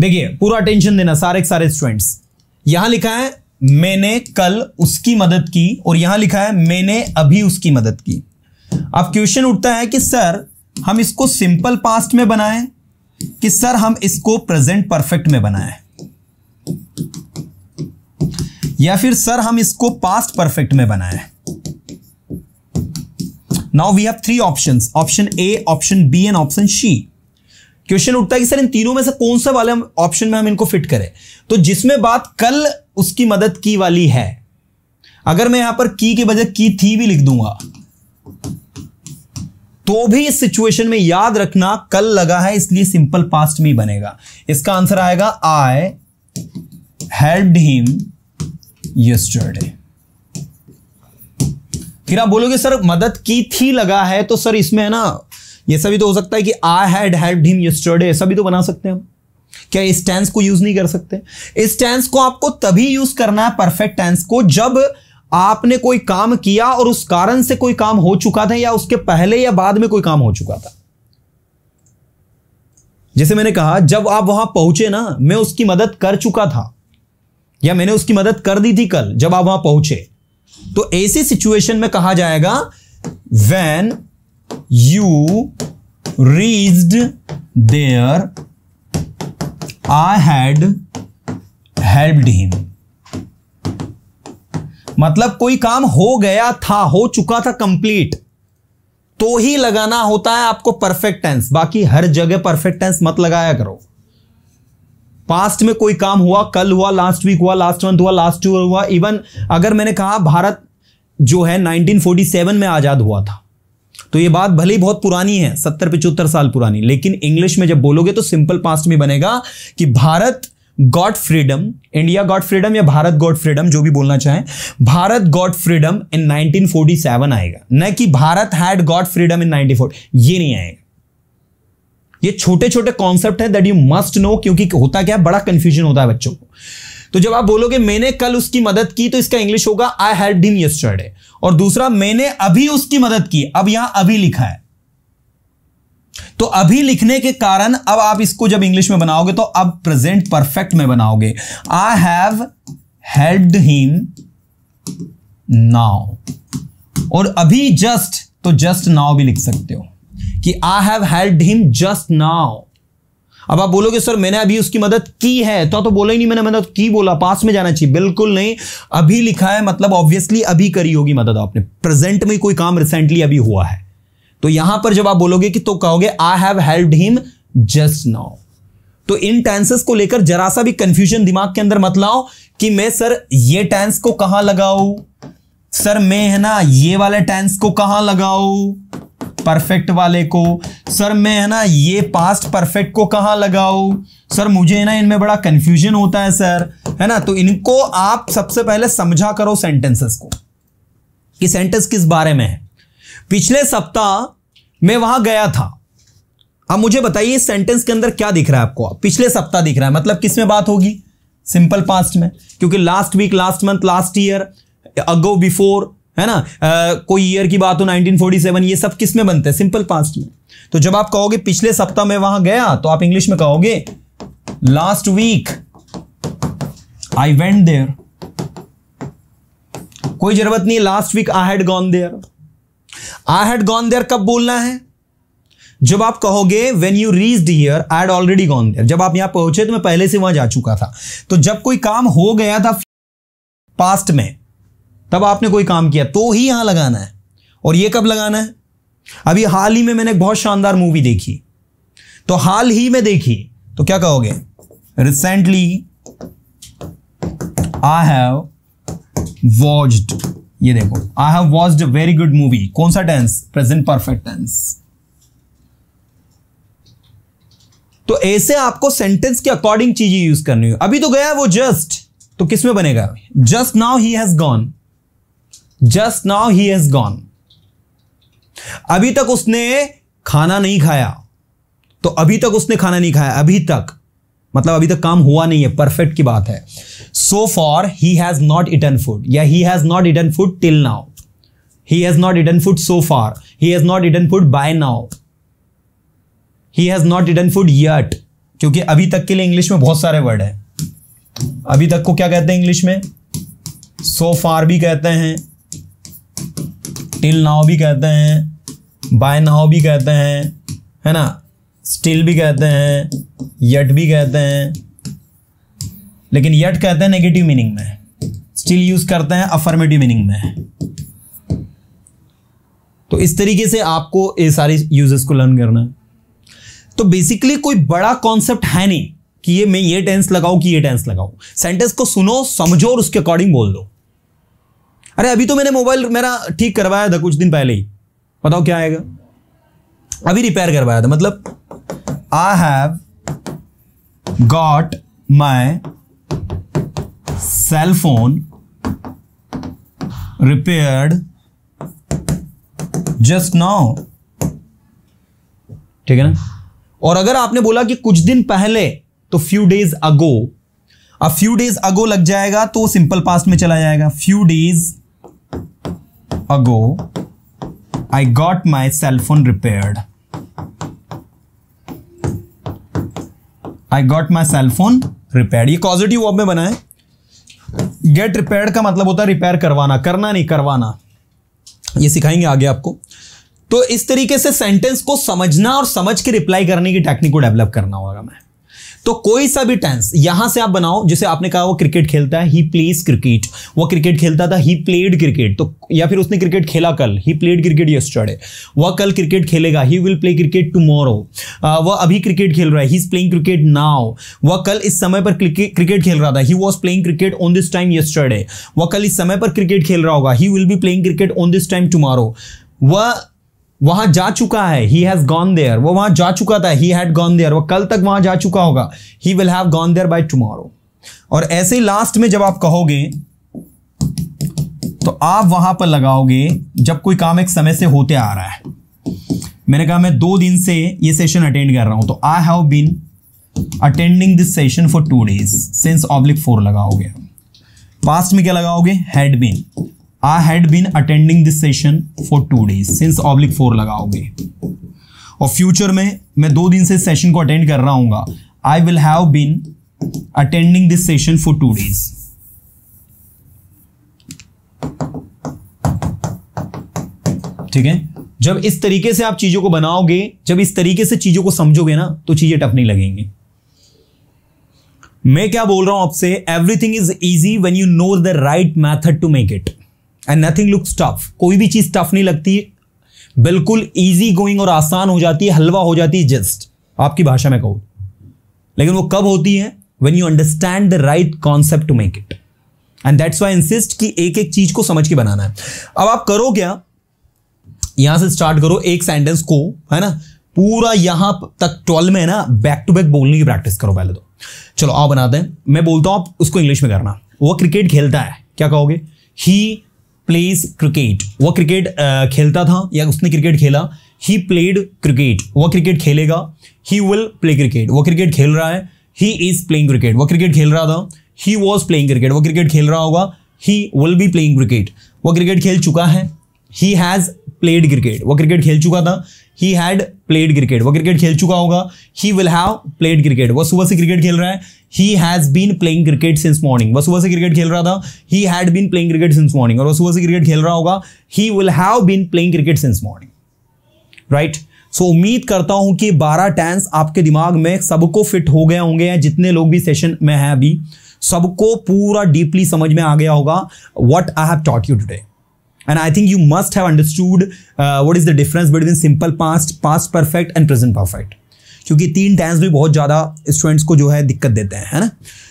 देखिए पूरा अटेंशन देना सारे सारे स्टूडेंट्स यहां लिखा है मैंने कल उसकी मदद की और यहां लिखा है मैंने अभी उसकी मदद की अब क्वेश्चन उठता है कि सर हम इसको सिंपल पास्ट में बनाएं कि सर हम इसको प्रेजेंट परफेक्ट में बनाएं या फिर सर हम इसको पास्ट परफेक्ट में बनाएं now we have three options option A option B and option C question उठता है कि सर इन तीनों में से कौन सा वाले ऑप्शन में हम इनको फिट करें तो जिसमें बात कल उसकी मदद की वाली है अगर मैं यहां पर की के बजाय की थी भी लिख दूंगा तो भी इस सिचुएशन में याद रखना कल लगा है इसलिए सिंपल पास्ट में ही बनेगा इसका आंसर आएगा आई हेल्प हिम यस्टरडे फिर आप बोलोगे सर मदद की थी लगा है तो सर इसमें है ना ये सभी तो हो सकता है कि I had help him yesterday ऐसा भी तो बना सकते हैं क्या इस टेंस को यूज नहीं कर सकते इस टेंस को आपको तभी यूज करना है परफेक्ट टेंस को जब आपने कोई काम किया और उस कारण से कोई काम हो चुका था या उसके पहले या बाद में कोई काम हो चुका था जैसे मैंने कहा जब आप वहां पहुंचे ना मैं उसकी मदद कर चुका था या मैंने उसकी मदद कर दी थी कल जब आप वहां पहुंचे तो ऐसी सिचुएशन में कहा जाएगा when you reached there I had helped him मतलब कोई काम हो गया था हो चुका था कंप्लीट तो ही लगाना होता है आपको परफेक्ट टेंस बाकी हर जगह परफेक्ट टेंस मत लगाया करो पास्ट में कोई काम हुआ कल हुआ लास्ट वीक हुआ लास्ट मंथ हुआ लास्ट ईयर हुआ इवन अगर मैंने कहा भारत जो है 1947 में आजाद हुआ था तो ये बात भले ही बहुत पुरानी है सत्तर पिचहत्तर साल पुरानी लेकिन इंग्लिश में जब बोलोगे तो सिंपल पास्ट में बनेगा कि Bharat got freedom India got freedom या भारत गॉड फ्रीडम जो भी बोलना चाहें भारत गॉड फ्रीडम इन 1947 आएगा न कि Bharat had got freedom in 94 ये नहीं आएगा ये छोटे छोटे कॉन्सेप्ट है दैट यू मस्ट नो क्योंकि होता क्या है बड़ा कंफ्यूजन होता है बच्चों को तो जब आप बोलोगे मैंने कल उसकी मदद की तो इसका इंग्लिश होगा आई हेल्प डिम यस्टरडे और दूसरा मैंने अभी उसकी मदद की अब यहां अभी लिखा है तो अभी लिखने के कारण अब आप इसको जब इंग्लिश में बनाओगे तो अब प्रेजेंट परफेक्ट में बनाओगे I have held him now और अभी जस्ट तो जस्ट नाउ भी लिख सकते हो कि I have held him just now अब आप बोलोगे सर मैंने अभी उसकी मदद की है तो तो बोला ही नहीं मैंने मदद की बोला पास में जाना चाहिए बिल्कुल नहीं अभी लिखा है मतलब ऑब्वियसली अभी करी होगी मदद आपने प्रेजेंट में कोई काम रिसेंटली अभी हुआ है तो यहां पर जब आप बोलोगे कि तो कहोगे I have help him just now तो इन टेंसेस को लेकर जरा सा भी कंफ्यूजन दिमाग के अंदर मत लाओ कि मैं सर ये टेंस को कहां लगाऊ सर मैं है ना ये वाले टेंस को कहां लगाऊ परफेक्ट वाले को सर मैं है ना ये पास्ट परफेक्ट को कहाँ लगाऊ सर मुझे है ना इनमें बड़ा कंफ्यूजन होता है सर है ना तो इनको आप सबसे पहले समझा करो सेंटेंसेस को कि सेंटेंस किस बारे में है पिछले सप्ताह मैं वहां गया था अब मुझे बताइए इस सेंटेंस के अंदर क्या दिख रहा है आपको पिछले सप्ताह दिख रहा है मतलब किसमें बात होगी सिंपल पास्ट में क्योंकि last week last month last year ago before है ना आ, कोई ईयर की बात हो 1947 ये सब किस में बनते हैं सिंपल पास्ट में तो जब आप कहोगे पिछले सप्ताह में वहां गया तो आप इंग्लिश में कहोगे last week I went there कोई जरूरत नहीं last week I had gone there I had gone there कब बोलना है जब आप कहोगे when you reach here I had already gone there जब आप यहां पहुंचे तो मैं पहले से वहां जा चुका था तो जब कोई काम हो गया था पास्ट में तब आपने कोई काम किया तो ही यहां लगाना है और ये कब लगाना है अभी हाल ही में मैंने एक बहुत शानदार मूवी देखी तो हाल ही में देखी तो क्या कहोगे रिसेंटली आई हैव वॉच्ड ये देखो I have watched a very good movie कौन सा टेंस प्रेजेंट परफेक्ट टेंस तो ऐसे आपको सेंटेंस के अकॉर्डिंग चीजें यूज करनी हो अभी तो गया वो जस्ट तो किसमें बनेगा just now he has gone just now he has gone अभी तक उसने खाना नहीं खाया तो अभी तक उसने खाना नहीं खाया अभी तक मतलब अभी तक काम हुआ नहीं है परफेक्ट की बात है so far he has not eaten food या he has not eaten food till now he has not eaten food so far he has not eaten food by now he has not eaten food yet क्योंकि अभी तक के लिए English में बहुत सारे word है अभी तक को क्या कहते हैं इंग्लिश में सो so फार भी कहते हैं टिल नाव भी कहते हैं बाय नाव भी कहते हैं है ना स्टिल भी कहते हैं यट भी कहते हैं लेकिन यट कहते हैं नेगेटिव मीनिंग में स्टिल यूज करते हैं अफर्मेटिव मीनिंग में तो इस तरीके से आपको ये सारी यूजेस को लर्न करना है तो बेसिकली कोई बड़ा कॉन्सेप्ट है नहीं कि ये मैं ये टेंस लगाऊं कि ये टेंस लगाऊं सेंटेंस को सुनो समझो और उसके अकॉर्डिंग बोल दो अरे अभी तो मैंने मोबाइल मेरा ठीक करवाया था कुछ दिन पहले ही बताओ क्या आएगा अभी रिपेयर करवाया था मतलब I have got my cell phone repaired just now ठीक है ना और अगर आपने बोला कि कुछ दिन पहले तो फ्यू डेज अगो अब फ्यू डेज अगो लग जाएगा तो सिंपल पास्ट में चला जाएगा few days ago, I got my cell phone repaired. I got my cell phone repair ये कॉजिटिव वर्ब में बना है गेट रिपेयर का मतलब होता है रिपेयर करवाना करना नहीं करवाना ये सिखाएंगे आगे आपको तो इस तरीके से सेंटेंस को समझना और समझ के रिप्लाई करने की टेक्निक को डेवलप करना होगा मैं तो कोई सा भी टेंस यहां से आप बनाओ जैसे आपने कहा वो क्रिकेट खेलता है ही प्लेज क्रिकेट वो क्रिकेट खेलता था ही प्लेड क्रिकेट तो या फिर उसने क्रिकेट खेला कल ही प्लेड क्रिकेट यस्टरडे वह कल क्रिकेट खेलेगा he will play cricket tomorrow वह अभी क्रिकेट खेल रहा है he is playing cricket now वह कल इस समय पर क्रिकेट खेल रहा था he was playing cricket on this time yesterday वह कल इस समय पर क्रिकेट खेल रहा होगा he will be playing cricket on this time tomorrow वह वहां जा चुका है ही हैज गॉन देयर वो वहां जा चुका था ही हैड गॉन देयर वो कल तक वहां जा चुका होगा he will have gone there by tomorrow और ऐसे लास्ट में जब आप कहोगे तो आप वहां पर लगाओगे जब कोई काम एक समय से होते आ रहा है मैंने कहा मैं दो दिन से ये सेशन अटेंड कर रहा हूं तो I have been attending this session for two days since oblique for लगाओगे पास्ट में क्या लगाओगे had been I had been attending this session for two days since oblique for लगाओगे और फ्यूचर में मैं दो दिन से सेशन को अटेंड कर रहा हूँ I will have been attending this session for two days ठीक है जब इस तरीके से आप चीजों को बनाओगे जब इस तरीके से चीजों को समझोगे ना तो चीजें टफ नहीं लगेंगी मैं क्या बोल रहा हूं आपसे everything is easy when you know the right method to make it and nothing looks tough कोई भी चीज़ टफ नहीं लगती बिल्कुल ईजी गोइंग और आसान हो जाती है हलवा हो जाती है जस्ट आपकी भाषा में कहूँ लेकिन वो कब होती है when you understand the right concept to make it and that's why insist कि एक एक चीज को समझ के बनाना है अब आप करो क्या यहां से स्टार्ट करो एक सेंटेंस को है ना पूरा यहां तक ट्वेल्व में है ना बैक टू बैक बोलने की प्रैक्टिस करो पहले तो चलो आप बनाते हैं मैं बोलता हूं आप उसको इंग्लिश में करना वो क्रिकेट खेलता है क्या कहोगे ही प्लेज क्रिकेट वह क्रिकेट खेलता था या उसने क्रिकेट खेला ही प्लेड क्रिकेट वह क्रिकेट खेलेगा ही विल प्ले क्रिकेट वह क्रिकेट खेल रहा है ही इज प्लेइंग क्रिकेट वह क्रिकेट खेल रहा था ही वॉज प्लेइंग क्रिकेट वह क्रिकेट खेल रहा होगा he will be playing cricket वह क्रिकेट खेल चुका है ही हैज़ प्लेड क्रिकेट वह क्रिकेट खेल चुका था ही हैड प्लेड क्रिकेट वह क्रिकेट खेल चुका होगा he will have played cricket वह सुबह से क्रिकेट खेल रहा है he has been playing cricket since morning वह सुबह से क्रिकेट खेल रहा था he had been playing cricket since morning और वह सुबह से क्रिकेट खेल रहा होगा he will have been playing cricket since morning right so उम्मीद करता हूं कि 12 टैंस आपके दिमाग में सबको फिट हो गए होंगे या जितने लोग भी सेशन में हैं अभी सबको पूरा डीपली समझ में आ गया होगा what I have taught you today and I think you must have understood what is the difference between simple past past perfect and present perfect क्योंकि तीन टेंस भी बहुत ज़्यादा स्टूडेंट्स को जो है दिक्कत देते हैं है ना